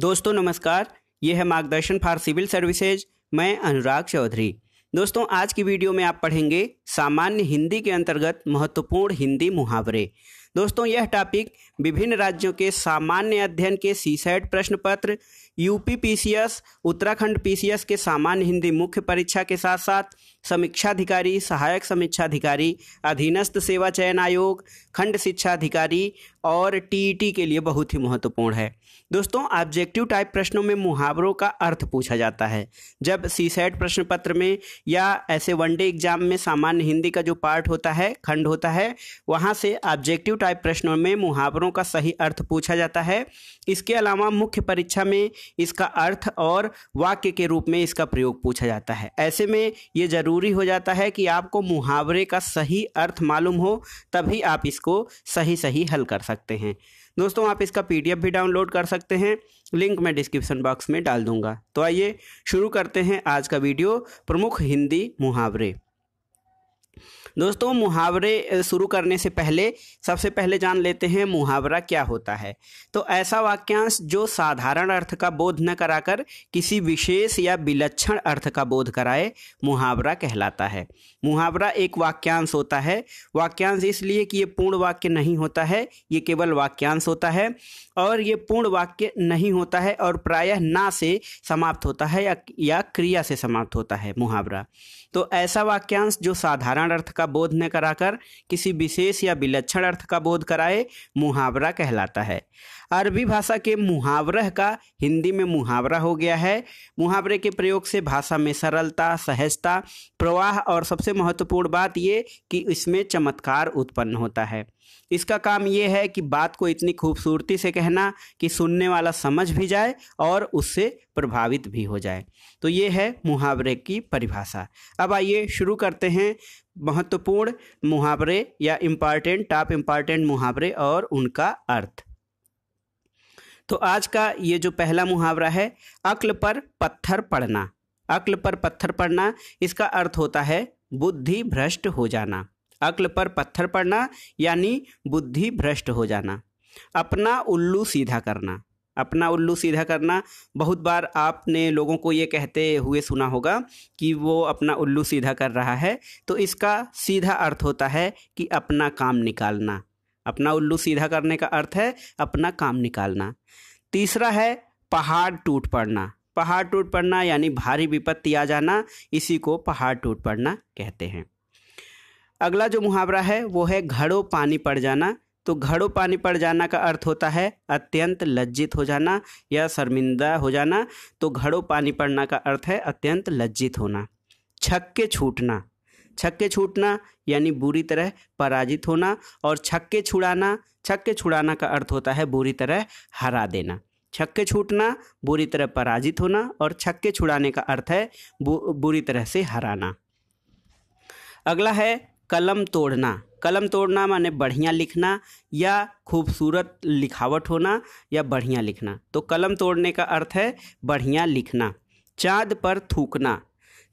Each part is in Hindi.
दोस्तों नमस्कार ये है मार्गदर्शन फॉर सिविल सर्विसेज मैं अनुराग चौधरी दोस्तों आज की वीडियो में आप पढ़ेंगे सामान्य हिंदी के अंतर्गत महत्वपूर्ण हिंदी मुहावरे दोस्तों यह टॉपिक विभिन्न राज्यों के सामान्य अध्ययन के सीसैट e प्रश्न पत्र यूपी पीसीएस उत्तराखंड पीसीएस के सामान्य हिंदी मुख्य परीक्षा के साथ साथ समीक्षाधिकारी सहायक समीक्षाधिकारी अधीनस्थ सेवा चयन आयोग खंड शिक्षा अधिकारी और टीईटी के लिए बहुत ही महत्वपूर्ण है दोस्तों ऑब्जेक्टिव टाइप प्रश्नों में मुहावरों का अर्थ पूछा जाता है जब सी सेट प्रश्न पत्र में या ऐसे वनडे एग्जाम में सामान्य हिंदी का जो पार्ट होता है खंड होता है वहाँ से ऑब्जेक्टिव टाइप प्रश्नों में मुहावरों का सही अर्थ पूछा जाता है इसके अलावा मुख्य परीक्षा में इसका अर्थ और वाक्य के रूप में इसका प्रयोग पूछा जाता है ऐसे में ये ज़रूरी हो जाता है कि आपको मुहावरे का सही अर्थ मालूम हो तभी आप इसको सही सही हल कर सकते हैं दोस्तों आप इसका पी भी डाउनलोड कर सकते हैं लिंक मैं डिस्क्रिप्शन बॉक्स में डाल दूंगा तो आइए शुरू करते हैं आज का वीडियो प्रमुख हिंदी मुहावरे दोस्तों मुहावरे शुरू करने से पहले सबसे पहले जान लेते हैं मुहावरा क्या होता है तो ऐसा वाक्यांश जो साधारण अर्थ का बोध न कराकर किसी विशेष या विलक्षण अर्थ का बोध कराए मुहावरा कहलाता है मुहावरा एक वाक्यांश होता है वाक्यांश इसलिए कि ये पूर्ण वाक्य नहीं होता है ये केवल वाक्यांश होता है और ये पूर्ण वाक्य नहीं होता है और प्रायः ना से समाप्त होता है या, या क्रिया से समाप्त होता है मुहावरा तो ऐसा वाक्यांश जो साधारण अर्थ का बोध न कराकर किसी विशेष या विलक्षण अर्थ का बोध कराए मुहावरा कहलाता है अरबी भाषा के मुहावरह का हिंदी में मुहावरा हो गया है मुहावरे के प्रयोग से भाषा में सरलता सहजता प्रवाह और सबसे महत्वपूर्ण बात ये कि इसमें चमत्कार उत्पन्न होता है इसका काम ये है कि बात को इतनी खूबसूरती से कहना कि सुनने वाला समझ भी जाए और उससे प्रभावित भी हो जाए तो ये है मुहावरे की परिभाषा अब आइए शुरू करते हैं महत्वपूर्ण मुहावरे या इम्पॉर्टेंट टॉप इम्पॉर्टेंट मुहावरे और उनका अर्थ तो आज का ये जो पहला मुहावरा है अक्ल पर पत्थर पड़ना अक्ल पर पत्थर पड़ना इसका अर्थ होता है बुद्धि भ्रष्ट हो जाना अक्ल पर पत्थर पड़ना यानी बुद्धि भ्रष्ट हो जाना अपना उल्लू सीधा करना अपना उल्लू सीधा करना बहुत बार आपने लोगों को ये कहते हुए सुना होगा कि वो अपना उल्लू सीधा कर रहा है तो इसका सीधा अर्थ होता है कि अपना काम निकालना अपना उल्लू सीधा करने का अर्थ है अपना काम निकालना तीसरा है पहाड़ टूट पड़ना पहाड़ टूट पड़ना यानी भारी विपत्ति आ जाना इसी को पहाड़ टूट पड़ना कहते हैं अगला जो मुहावरा है वो है घड़ों पानी पड़ जाना तो घड़ों पानी पड़ जाना का अर्थ होता है अत्यंत लज्जित हो जाना या शर्मिंदा हो जाना तो घड़ों पानी पड़ना का अर्थ है अत्यंत लज्जित होना छक्के छूटना छक्के छूटना यानी बुरी तरह पराजित होना और छक्के छुड़ाना छक्के छुड़ाना का अर्थ होता है बुरी तरह हरा देना छक्के छूटना बुरी तरह पराजित होना और छक्के छुड़ाने का अर्थ है बुरी तरह से हराना अगला है कलम तोड़ना कलम तोड़ना माने बढ़िया लिखना या खूबसूरत लिखावट होना या बढ़िया लिखना तो कलम तोड़ने का अर्थ है बढ़िया लिखना चाँद पर थूकना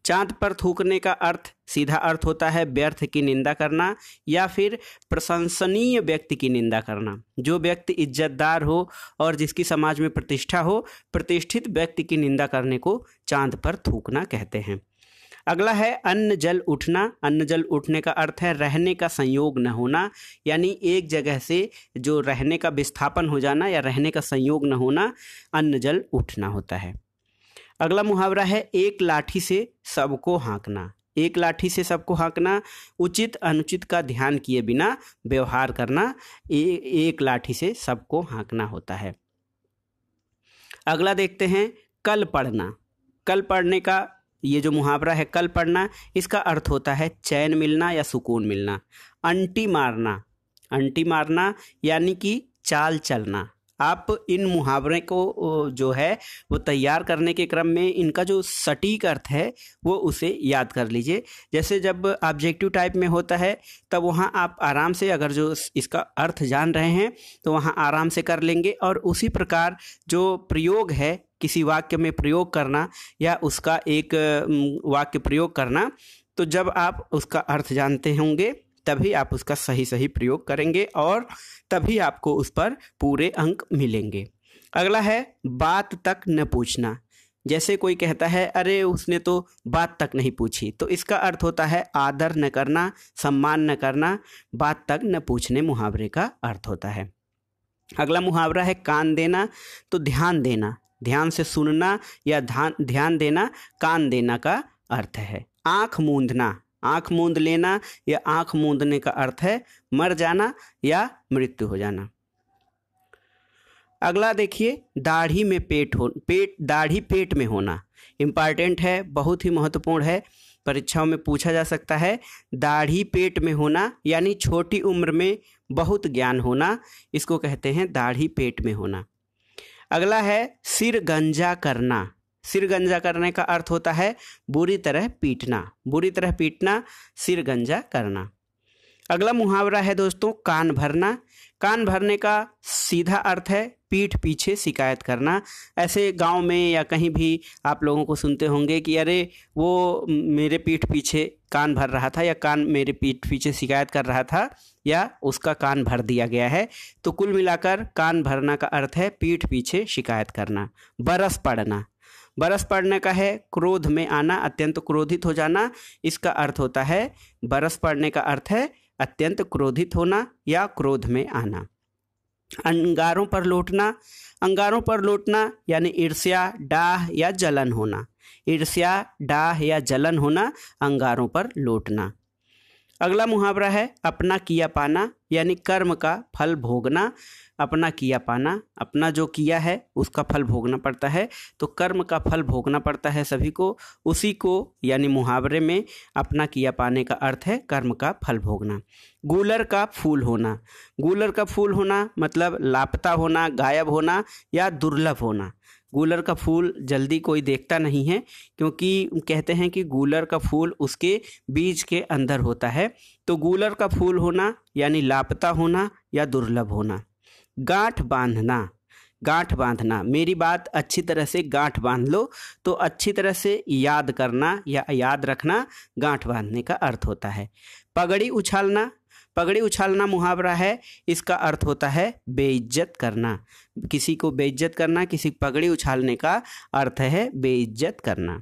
चाँद पर थूकने का अर्थ सीधा अर्थ होता है व्यर्थ की निंदा करना या फिर प्रशंसनीय व्यक्ति की निंदा करना जो व्यक्ति इज्जतदार हो और जिसकी समाज में प्रतिष्ठा हो प्रतिष्ठित व्यक्ति की निंदा करने को चाँद पर थूकना कहते हैं अगला है अन्न जल उठना अन्न जल उठने का अर्थ है रहने का संयोग न होना यानी एक जगह से जो रहने का विस्थापन हो जाना या रहने का संयोग न होना अन्न जल उठना होता है अगला मुहावरा है एक लाठी से सबको हाँकना एक लाठी से सबको हाँकना उचित अनुचित का ध्यान किए बिना व्यवहार करना ए, एक लाठी से सबको हाँकना होता है अगला देखते हैं कल पढ़ना कल पढ़ने का ये जो मुहावरा है कल पढ़ना इसका अर्थ होता है चैन मिलना या सुकून मिलना अंटी मारना अंटी मारना यानी कि चाल चलना आप इन मुहावरे को जो है वो तैयार करने के क्रम में इनका जो सटीक अर्थ है वो उसे याद कर लीजिए जैसे जब ऑब्जेक्टिव टाइप में होता है तब वहाँ आप आराम से अगर जो इसका अर्थ जान रहे हैं तो वहाँ आराम से कर लेंगे और उसी प्रकार जो प्रयोग है किसी वाक्य में प्रयोग करना या उसका एक वाक्य प्रयोग करना तो जब आप उसका अर्थ जानते होंगे तभी आप उसका सही सही प्रयोग करेंगे और तभी आपको उस पर पूरे अंक मिलेंगे अगला है बात तक न पूछना जैसे कोई कहता है अरे उसने तो बात तक नहीं पूछी तो इसका अर्थ होता है आदर न करना सम्मान न करना बात तक न पूछने मुहावरे का अर्थ होता है अगला मुहावरा है कान देना तो ध्यान देना ध्यान से सुनना या ध्यान ध्यान देना कान देना का अर्थ है आँख मूंदना आंख मूंद लेना या आंख मूंदने का अर्थ है मर जाना या मृत्यु हो जाना अगला देखिए दाढ़ी में पेट हो पेट दाढ़ी पेट में होना इम्पॉर्टेंट है बहुत ही महत्वपूर्ण है परीक्षाओं में पूछा जा सकता है दाढ़ी पेट में होना यानी छोटी उम्र में बहुत ज्ञान होना इसको कहते हैं दाढ़ी पेट में होना अगला है सिर गंजा करना सिर गंजा करने का अर्थ होता है बुरी तरह पीटना बुरी तरह पीटना सिर गंजा करना अगला मुहावरा है दोस्तों कान भरना कान भरने का सीधा अर्थ है पीठ पीछे शिकायत करना ऐसे गांव में या कहीं भी आप लोगों को सुनते होंगे कि अरे वो मेरे पीठ पीछे कान भर रहा था या कान मेरे पीठ पीछे शिकायत कर रहा था या उसका कान भर दिया गया है तो कुल मिलाकर कान भरना का अर्थ है पीठ पीछे शिकायत करना बरस पड़ना बरस पड़ने का है क्रोध में आना अत्यंत क्रोधित हो जाना इसका अर्थ होता है बरस पड़ने का अर्थ है अत्यंत क्रोधित होना या क्रोध में आना अंगारों पर लौटना अंगारों पर लौटना यानी ईर्ष्या डाह या जलन होना ईर्ष्या डाह या जलन होना अंगारों पर लौटना अगला मुहावरा है अपना किया पाना यानी कर्म का फल भोगना अपना किया पाना अपना जो किया है उसका फल भोगना पड़ता है तो कर्म का फल भोगना पड़ता है सभी को उसी को यानी मुहावरे में अपना किया पाने का अर्थ है कर्म का फल भोगना गूलर का फूल होना गूलर का फूल होना मतलब लापता होना गायब होना या दुर्लभ होना गूलर का फूल जल्दी कोई देखता नहीं है क्योंकि कहते हैं कि गूलर का फूल उसके बीज के अंदर होता है तो गूलर का फूल होना यानी लापता होना या दुर्लभ होना गांठ बांधना गांठ बांधना मेरी बात अच्छी तरह से गांठ बांध लो तो अच्छी तरह से याद करना या याद रखना गांठ बांधने का अर्थ होता है पगड़ी उछालना पगड़ी उछालना मुहावरा है इसका अर्थ होता है बेइज्जत करना किसी को बेइज्जत करना किसी पगड़ी उछालने का अर्थ है बेइज्जत करना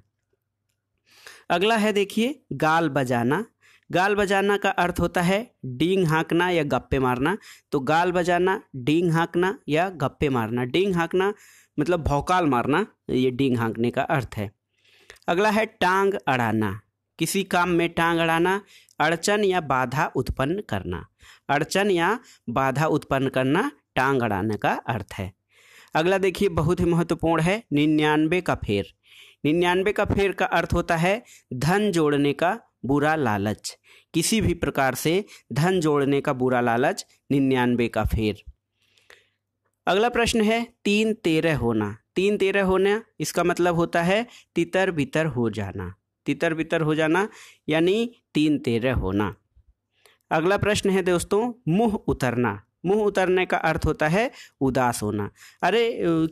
अगला है देखिए गाल बजाना गाल बजाना का अर्थ होता है डींग हाँकना या गप्पे मारना तो गाल बजाना डींग हाँकना या गप्पे मारना डींग हाँकना मतलब भौकाल मारना ये डींग हाँकने का अर्थ है अगला है टांग अड़ाना किसी काम में टांग अड़ाना अड़चन या बाधा उत्पन्न करना अड़चन या बाधा उत्पन्न करना टांग अड़ाने का अर्थ है अगला देखिए बहुत ही महत्वपूर्ण है निन्यानवे का फेर निन्यानवे का फेर का अर्थ होता है धन जोड़ने का बुरा लालच किसी भी प्रकार से धन जोड़ने का बुरा लालच निन्यानवे का फेर अगला प्रश्न है तीन तेरह होना तीन तेरह होना इसका मतलब होता है तितर बितर हो जाना तितर बितर हो जाना यानी तीन तेरह होना अगला प्रश्न है दोस्तों मुंह उतरना मुंह उतरने का अर्थ होता है उदास होना अरे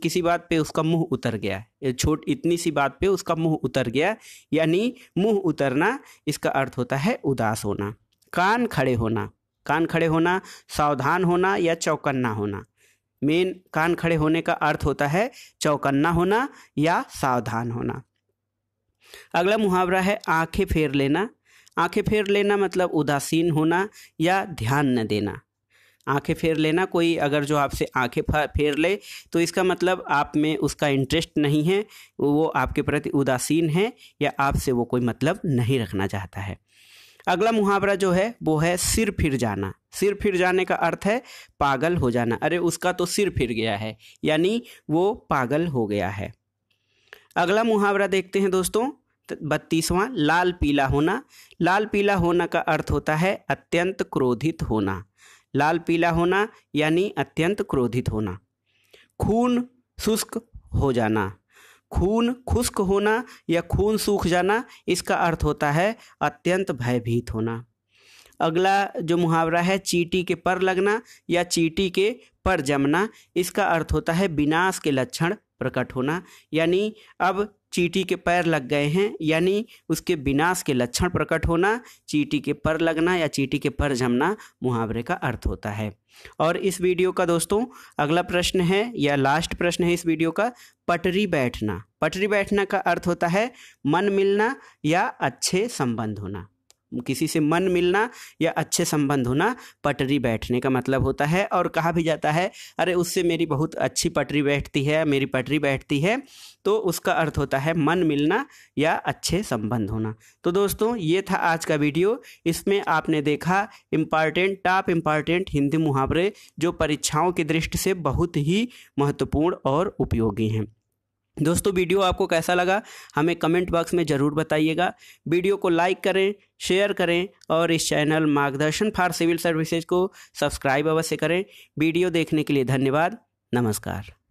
किसी बात पे उसका मुंह उतर गया छोट इतनी सी बात पे उसका मुंह उतर गया यानी मुंह उतरना इसका अर्थ होता है उदास होना कान खड़े होना कान खड़े होना सावधान होना या चौकन्ना होना मेन कान खड़े होने का अर्थ होता है चौकन्ना होना या सावधान होना अगला मुहावरा है आंखें फेर लेना आंखें फेर लेना मतलब उदासीन होना या ध्यान न देना आंखें फेर लेना कोई अगर जो आपसे आंखें फेर ले तो इसका मतलब आप में उसका इंटरेस्ट नहीं है वो आपके प्रति उदासीन है या आपसे वो कोई मतलब नहीं रखना चाहता है अगला मुहावरा जो है वो है सिर फिर जाना सिर फिर जाने का अर्थ है पागल हो जाना अरे उसका तो सिर फिर गया है यानी वो पागल हो गया है अगला मुहावरा देखते हैं दोस्तों बत्तीसवां लाल पीला होना लाल पीला होना का अर्थ होता है अत्यंत क्रोधित होना लाल पीला होना यानी अत्यंत क्रोधित होना खून शुष्क हो जाना खून खुश्क होना या खून सूख जाना इसका अर्थ होता है अत्यंत भयभीत होना अगला जो मुहावरा है चीटी के पर लगना या चीटी के पर जमना इसका अर्थ होता है विनाश के लक्षण प्रकट होना यानी अब चीटी के पैर लग गए हैं यानी उसके विनाश के लक्षण प्रकट होना चीटी के पर लगना या चीटी के पर जमना मुहावरे का अर्थ होता है और इस वीडियो का दोस्तों अगला प्रश्न है या लास्ट प्रश्न है इस वीडियो का पटरी बैठना पटरी बैठना का अर्थ होता है मन मिलना या अच्छे संबंध होना किसी से मन मिलना या अच्छे संबंध होना पटरी बैठने का मतलब होता है और कहा भी जाता है अरे उससे मेरी बहुत अच्छी पटरी बैठती है मेरी पटरी बैठती है तो उसका अर्थ होता है मन मिलना या अच्छे संबंध होना तो दोस्तों ये था आज का वीडियो इसमें आपने देखा इम्पॉर्टेंट टॉप इम्पॉर्टेंट हिंदी मुहावरे जो परीक्षाओं की दृष्टि से बहुत ही महत्वपूर्ण और उपयोगी हैं दोस्तों वीडियो आपको कैसा लगा हमें कमेंट बॉक्स में ज़रूर बताइएगा वीडियो को लाइक करें शेयर करें और इस channel Margdarshan for civil services को सब्सक्राइब अवश्य करें वीडियो देखने के लिए धन्यवाद नमस्कार